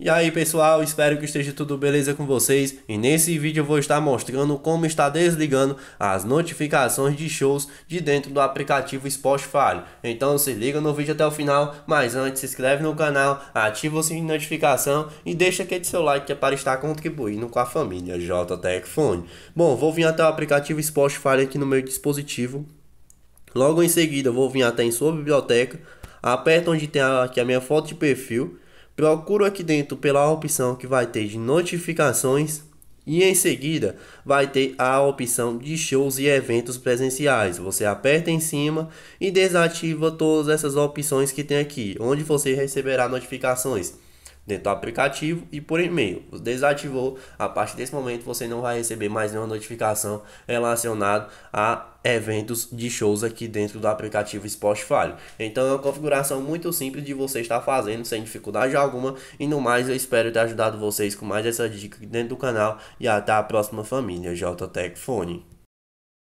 E aí pessoal, espero que esteja tudo beleza com vocês e nesse vídeo eu vou estar mostrando como está desligando as notificações de shows de dentro do aplicativo Spotify. Então se liga no vídeo até o final, mas antes se inscreve no canal, ativa o sininho de notificação e deixa aquele seu like que é para estar contribuindo com a família Jtechfone. Fone. Bom, vou vir até o aplicativo Spotify aqui no meu dispositivo. Logo em seguida vou vir até em sua biblioteca, aperto onde tem aqui a minha foto de perfil Procuro aqui dentro pela opção que vai ter de notificações e em seguida vai ter a opção de shows e eventos presenciais. Você aperta em cima e desativa todas essas opções que tem aqui, onde você receberá notificações dentro do aplicativo e por e-mail. Desativou, a partir desse momento você não vai receber mais nenhuma notificação relacionada a eventos de shows aqui dentro do aplicativo Spotify. Então é uma configuração muito simples de você estar fazendo sem dificuldade alguma. E no mais, eu espero ter ajudado vocês com mais essa dica aqui dentro do canal. E até a próxima família, JTEC Fone.